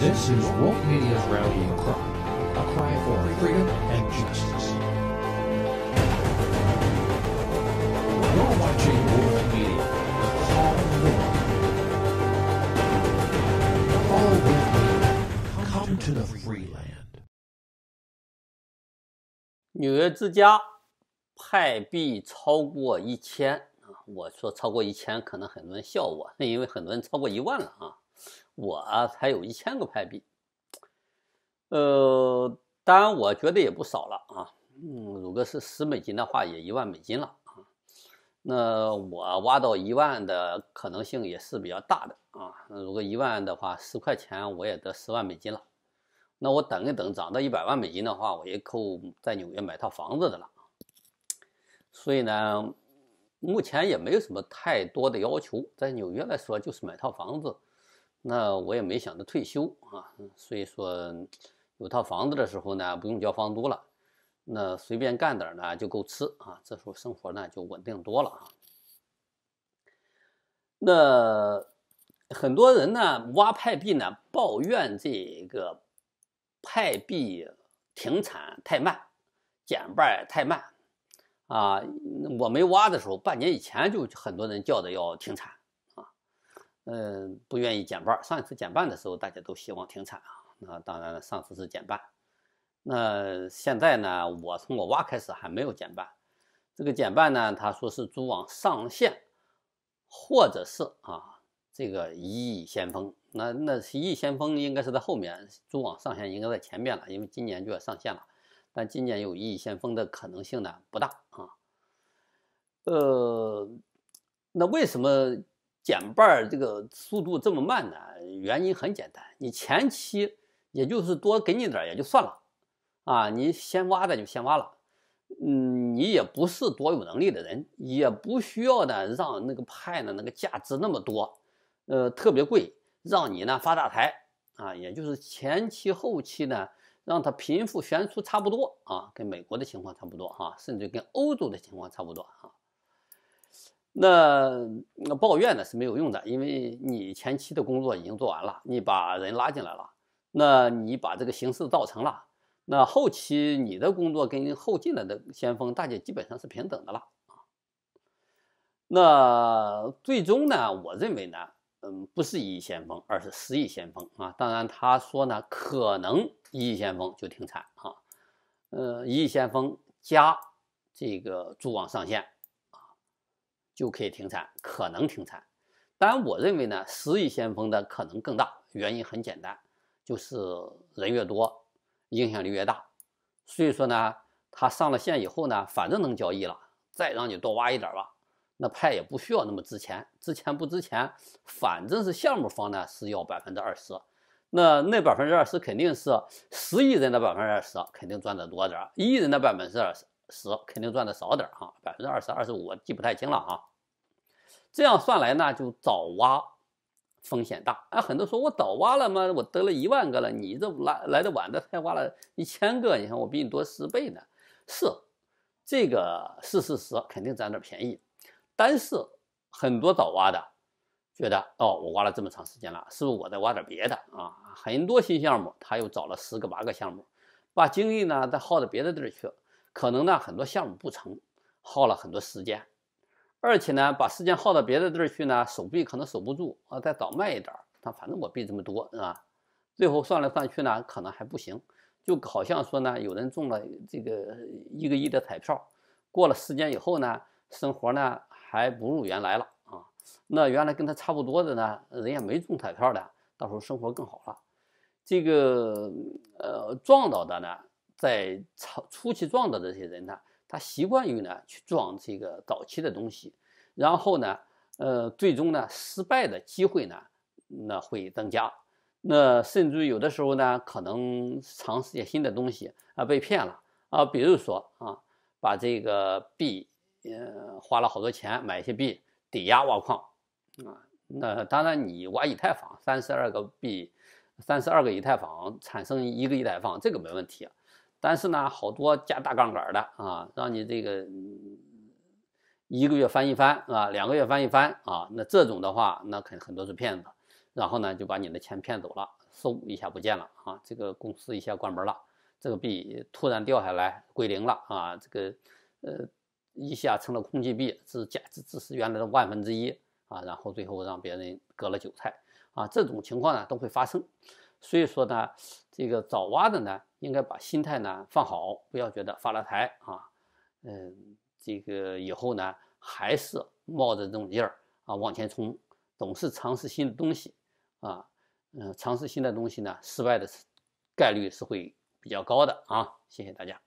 This is Wolf Media's rallying cry, a cry for freedom and justice. You're watching Wolf Media, the call of the world. Follow with me. Come to the free land. 纽约之家派币超过一千啊！我说超过一千，可能很多人笑我，因为很多人超过一万了啊。我才有一千个派币，呃，当然我觉得也不少了啊。嗯，如果是十美金的话，也一万美金了啊。那我挖到一万的可能性也是比较大的啊。那如果一万的话，十块钱我也得十万美金了。那我等一等，涨到一百万美金的话，我也够在纽约买套房子的了。所以呢，目前也没有什么太多的要求，在纽约来说就是买套房子。那我也没想着退休啊，所以说有套房子的时候呢，不用交房租了，那随便干点呢就够吃啊，这时候生活呢就稳定多了啊。那很多人呢挖派币呢抱怨这个派币停产太慢，减半太慢啊，我没挖的时候半年以前就很多人叫着要停产。嗯，不愿意减半。上一次减半的时候，大家都希望停产啊。那当然，了，上次是减半。那现在呢？我从我挖开始还没有减半。这个减半呢，他说是蛛网上线，或者是啊，这个一亿先锋。那那一亿先锋应该是在后面，蛛网上线应该在前面了，因为今年就要上线了。但今年有一亿先锋的可能性呢不大啊。呃，那为什么？减半儿这个速度这么慢呢，原因很简单，你前期也就是多给你点儿也就算了，啊，你先挖的就先挖了，嗯，你也不是多有能力的人，也不需要呢让那个派呢那个价值那么多，呃，特别贵，让你呢发大财啊，也就是前期后期呢让它贫富悬殊差不多啊，跟美国的情况差不多啊，甚至跟欧洲的情况差不多啊。那那抱怨呢是没有用的，因为你前期的工作已经做完了，你把人拉进来了，那你把这个形式造成了，那后期你的工作跟后进来的先锋大姐基本上是平等的了啊。那最终呢，我认为呢，嗯，不是一亿先锋，而是十亿先锋啊。当然他说呢，可能一亿先锋就停产啊，呃，一亿先锋加这个蛛网上线。就可以停产，可能停产，当然我认为呢，十亿先锋的可能更大，原因很简单，就是人越多，影响力越大，所以说呢，它上了线以后呢，反正能交易了，再让你多挖一点吧，那派也不需要那么值钱，值钱不值钱，反正是项目方呢是要百分之二十，那那百分之二十肯定是十亿人的百分之二十，肯定赚得多点一亿人的百分之二十。十肯定赚的少点儿百分之二十二十五我记不太清了啊。这样算来呢，就早挖风险大。啊，很多说我早挖了嘛，我得了一万个了，你这来来的晚的才挖了一千个，你看我比你多十倍呢。是，这个是事实，肯定占点便宜。但是很多早挖的觉得哦，我挖了这么长时间了，是不是我再挖点别的啊？很多新项目，他又找了十个八个项目，把精力呢再耗到别的地儿去。可能呢，很多项目不成，耗了很多时间，而且呢，把时间耗到别的地儿去呢，手臂可能守不住啊，再倒卖一点，那反正我币这么多是吧？最后算来算去呢，可能还不行。就好像说呢，有人中了这个一个亿的彩票，过了时间以后呢，生活呢还不如原来了啊。那原来跟他差不多的呢，人家没中彩票的，到时候生活更好了。这个呃，撞到的呢？在超初期撞的这些人呢，他习惯于呢去撞这个早期的东西，然后呢，呃，最终呢失败的机会呢，那会增加，那甚至有的时候呢，可能尝试些新的东西啊，被骗了啊，比如说啊，把这个币，呃，花了好多钱买一些币抵押挖矿啊，那当然你挖以太坊三十二个币，三十二个以太坊产生一个以太坊，这个没问题。但是呢，好多加大杠杆的啊，让你这个一个月翻一番啊，两个月翻一番啊，那这种的话，那肯定很多是骗子，然后呢就把你的钱骗走了，嗖一下不见了啊，这个公司一下关门了，这个币突然掉下来归零了啊，这个呃一下成了空气币，是价值只是原来的万分之一啊，然后最后让别人割了韭菜啊，这种情况呢都会发生。所以说呢，这个早挖的呢，应该把心态呢放好，不要觉得发了财啊，嗯，这个以后呢还是冒着这种劲儿啊往前冲，总是尝试新的东西啊，嗯，尝试新的东西呢，失败的概率是会比较高的啊。谢谢大家。